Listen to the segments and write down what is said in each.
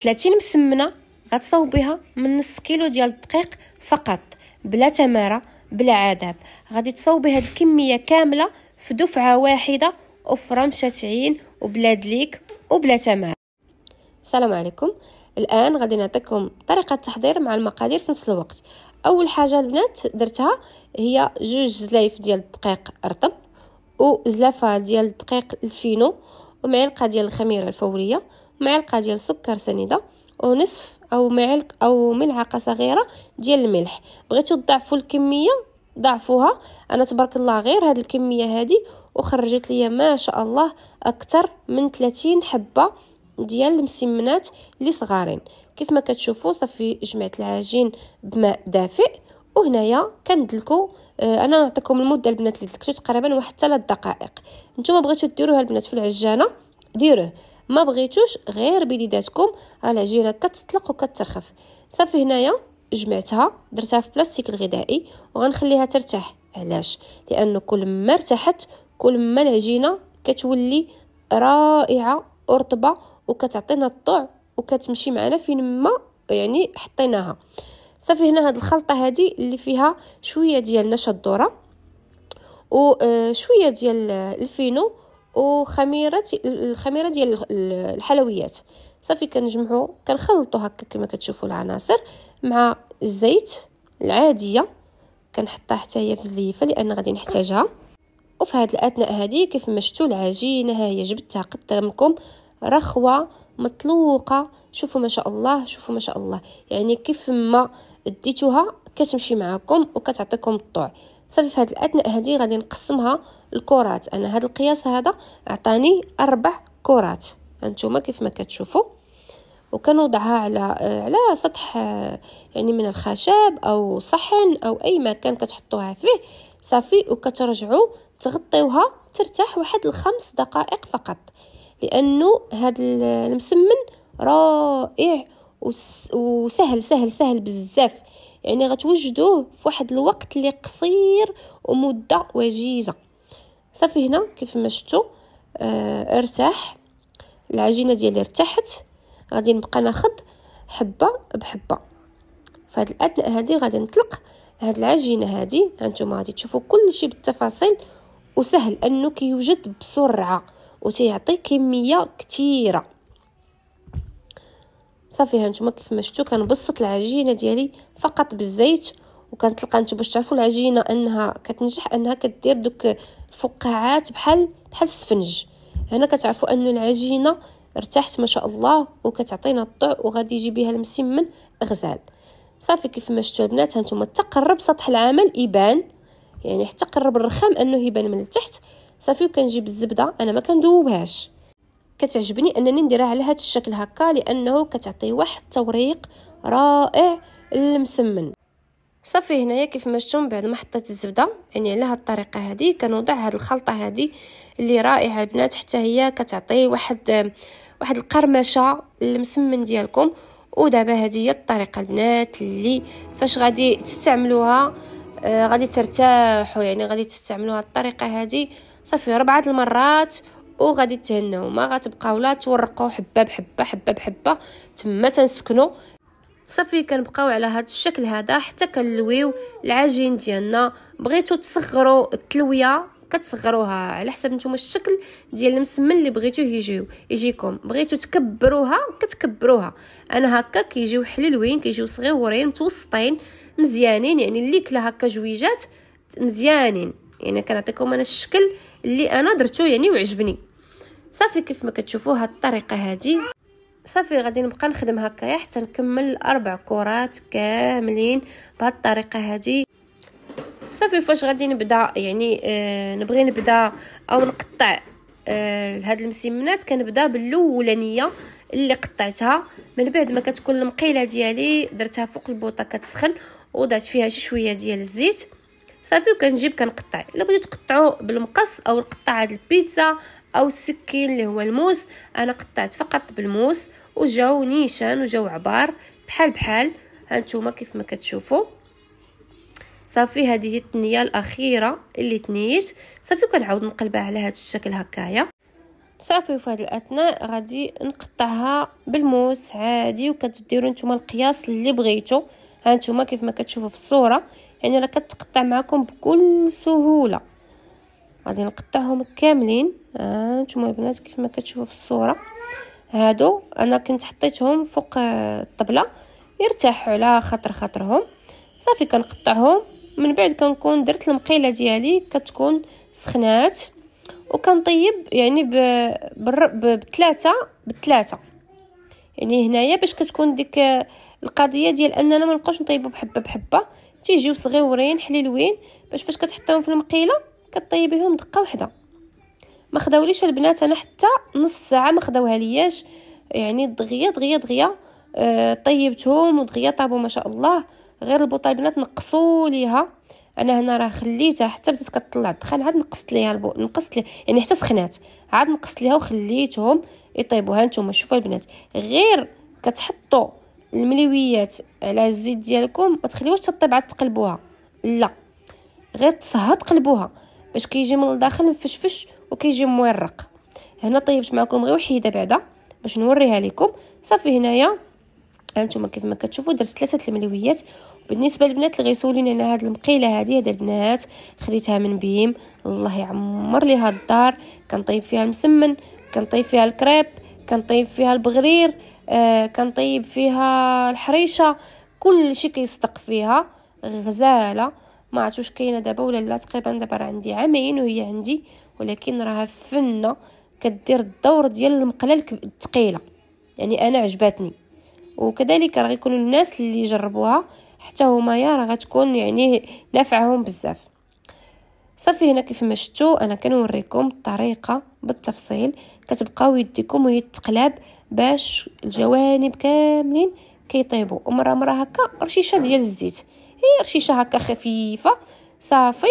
30 مسمنه غتصوبيها من نص كيلو ديال الدقيق فقط بلا تماره بلا عذاب غادي تصوبي هاد الكميه كامله في دفعه واحده وفرمشه عين وبلا دليك وبلا تماره السلام عليكم الان غادي نعطيكم طريقه التحضير مع المقادير في نفس الوقت اول حاجه البنات درتها هي جوج زلايف ديال الدقيق رطب وزلافه ديال الدقيق الفينو ومعلقه ديال الخميره الفوريه معلقه ديال سكر سنيده ونصف او معلق او ملعقه صغيره ديال الملح بغيتو تضاعفوا الكميه ضعفوها انا تبارك الله غير هاد الكميه هادي وخرجت ليا ما شاء الله اكثر من 30 حبه ديال المسمنات اللي صغارين كيف ما كتشوفوا صافي جمعت العجين بماء دافئ وهنايا كندلكو آه، انا نعطيكم المده البنات اللي دلكتو تقريبا واحد 3 دقائق نتوما بغيتو ديروها البنات في العجانه ديروه ما بغيتوش غير بيديداتكم راه العجينه كتطلق وكترخف صافي هنايا جمعتها درتها في بلاستيك الغذائي وغنخليها ترتاح علاش لانه كل ما ارتاحت كل ما العجينه كتولي رائعه ورطبه وكتعطينا الطوع وكتمشي معنا فين ما يعني حطيناها صافي هنا هاد الخلطه هادي اللي فيها شويه ديال نشا الذره وشويه آه، ديال الفينو وخميره الخميره ديال الحلويات صافي كنجمعو كنخلطو هكا كما كتشوفوا العناصر مع الزيت العاديه كنحطها حتى هي في الزليفه لان غادي نحتاجها وفي هاد الاثناء هذه كيف ما شفتوا العجينه ها هي جبتها قدامكم رخوه مطلوقه شوفوا ما شاء الله شوفوا ما شاء الله يعني كيف ما ديتوها كتمشي معاكم وكتعطيكم الطوع صافي في هاد الاثناء هادي غادي نقسمها الكرات انا هاد القياس هذا عطاني اربع كرات انتما كيف ما كتشوفوا وكنوضعها على آه، على سطح آه، يعني من الخشب او صحن او اي مكان كتحطوها فيه صافي وكترجعوا تغطيوها ترتاح واحد الخمس دقائق فقط لانه هاد المسمن رائع وسهل سهل سهل بزاف يعني غتوجدوه في واحد الوقت اللي قصير ومده وجيزه صافي هنا كيف ما شفتوا آه ارتاح العجينه ديالي ارتاحت غادي نبقى ناخذ حبه بحبه فهاد الاثناء هادي غادي نطلق هاد العجينه هادي هانتوما غادي تشوفوا كلشي بالتفاصيل وسهل انه كيوجد بسرعه وتيعطي كميه كثيره صافي هانتوما كيف ما شفتوا كنبسط العجينه ديالي فقط بالزيت وكنطلقها نتوما باش تعرفوا العجينه انها كتنجح انها كدير دوك الفقاعات بحال بحال السفنج هنا كتعرفوا ان العجينه ارتاحت ما شاء الله وكتعطينا الطعم وغادي يجي بها المسمن غزال صافي كيف ما شفتوا البنات هانتوما تقرب سطح العمل يبان يعني حتى قرب الرخام انه يبان من التحت صافي وكنجيب الزبده انا ما كندوبهاش كتعجبني انني نديرها على هذا الشكل هكا لانه كتعطي واحد التوريق رائع للمسمن صافي هنايا كيف ما شفتم بعد ما حطيت الزبده يعني على هذه الطريقه هذه كنوضع هذه الخلطه هذه اللي رائعه البنات حتى هي كتعطي واحد واحد القرمشه للمسمن ديالكم ودابا هذه هي الطريقه البنات اللي فاش غادي تستعملوها آه غادي ترتاحوا يعني غادي تستعملوها الطريقه هذه صافي ربعه المرات وغادي تهناو ما غتبقاو لا تورقوا حبه بحبه حبه بحبه تما تنسكنوا صافي كنبقاو على هذا الشكل هذا حتى كنلويو العجين ديالنا بغيتو تصغروا التلويه كتصغروها على حسب نتوما الشكل ديال المسمن اللي بغيتوه يجيو يجيكم بغيتو تكبروها كتكبروها انا هكا كيجيو حلوين كيجيو صغيورين متوسطين مزيانين يعني اللي كلا هكا جويجات مزيانين يعني كنعطيكم انا الشكل اللي انا درتو يعني وعجبني صافي كيف ما كتشوفوا هاد الطريقه هادي صافي غادي نبقى نخدم هكا حتى نكمل اربع كرات كاملين بهاد الطريقه هادي صافي فاش غادي نبدا يعني آه نبغي نبدا او نقطع آه هاد المسمنات كنبدا بالاولانيه اللي قطعتها من بعد ما كتكون المقيله ديالي درتها فوق البوطه كتسخن وضعت فيها شي شويه ديال الزيت صافي وكنجيب كنقطع الا بغيتو تقطعوا بالمقص او نقطع هاد البيتزا او السكين اللي هو الموس انا قطعت فقط بالموس وجاو نيشان وجاو عبار بحال بحال هانتوما كيف ما كتشوفوا صافي هذه هي التنيه الاخيره اللي تنيت صافي كنعاود نقلبها على هذا الشكل هكايا صافي وفي هذه الاثناء غادي نقطعها بالموس عادي وكتديروا نتوما القياس اللي بغيتو هانتوما كيف ما كتشوفوا في الصوره يعني راه كتقطع معكم بكل سهوله غادي نقطعهم كاملين هانتوما آه البنات كيف ما كتشوفوا في الصوره هادو انا كنت حطيتهم فوق آه، الطبله يرتاحوا على خاطر خاطرهم صافي كنقطعهم من بعد كنكون درت المقيله ديالي كتكون سخنات وكنطيب يعني بثلاثه بثلاثه يعني هنايا باش كتكون ديك آه، القضيه ديال اننا ما نبقاوش نطيبو بحبه بحبه تيجيو صغيورين حليلوين باش فاش كتحطيهم في المقيله كطيبيهم دقه واحده ما خداوليش البنات انا حتى نص ساعه ما خداوها لياش يعني دغيا دغيا دغيا آه طيبتهم ودغيا طابوا ما شاء الله غير البوطه البنات نقصوا ليها انا هنا راه خليتها حتى بدات كطلع الدخان عاد نقصت ليها البو نقصت ليها يعني حتى سخنات عاد نقصت ليها وخليتهم يطيبوا ها نتوما شوفوا البنات غير كتحطوا المليويات على الزيت ديالكم ما تخليوهاش تطيب عاد تقلبوها لا غير تصهد تقلبوها باش كيجي من الداخل مفشفش وكيجي مورق هنا طيبت معكم غير وحيده بعدا باش نوريها لكم صافي هنايا هانتوما كيف ما كتشوفوا درت ثلاثه الملويات بالنسبه للبنات اللي غيسولوني على هذه المقيله هذه هذه البنات خديتها من بيم الله يعمر ليها الدار كنطيب فيها المسمن كنطيب فيها الكريب كنطيب فيها البغرير آه كنطيب فيها الحريشه كل شيء كيصدق فيها غزاله ما عرفتوش كاينه دابا ولا لا تقريبا دابا راه عندي عامين وهي عندي ولكن راها فنه كدير الدور ديال المقله الثقيله يعني انا عجباتني وكذلك راه غيكونوا الناس اللي جربوها حتى هما يا راه غتكون يعني نافعهم بزاف صافي هنا كيف ما شفتوا انا كنوريكم الطريقه بالتفصيل كتبقاو يديكم وهي تقلب باش الجوانب كاملين كيطيبوا ومره مره هكا رشيشه ديال الزيت هي رشيشه هكا خفيفه صافي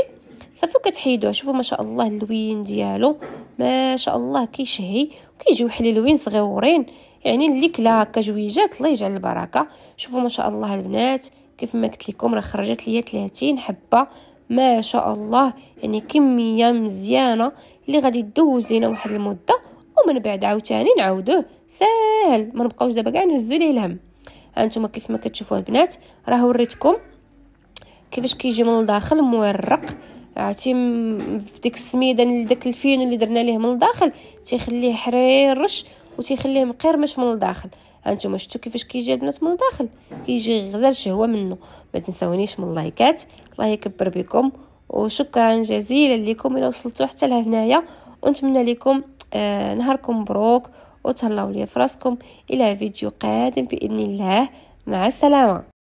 صافي كتحيدوه شوفوا ما شاء الله اللوين ديالو ما شاء الله كيشهي وكيجيو حليلوين صغيورين يعني اللي كلا هكا جويجات الله يجعل البركه شوفوا ما شاء الله البنات كيف ما قلت لكم راه خرجت ليا 30 حبه ما شاء الله يعني كميه مزيانه اللي غادي تدوز لينا واحد المده ومن بعد عاوتاني نعاودوه ساهل ما نبقاوش دابا كاع نهزو ليه الهم هانتوما كيف ما كتشوفوا البنات راه وريتكم كيفاش كيجي من الداخل مورق عرفتي في ديك السميده داك الفين اللي درنا ليه من الداخل تيخليه حريرش وتيخليه مقرمش من الداخل هانتوما شفتوا كيفاش كيجي البنات من الداخل كيجي غزال شهوه منه ما تنساونيش من اللايكات الله يكبر بكم وشكرا جزيلا لكم الى وصلتوا حتى لهنايا ونتمنى لكم آه نهاركم مبروك وتهلاو ليا فراسكم الى فيديو قادم باذن الله مع السلامه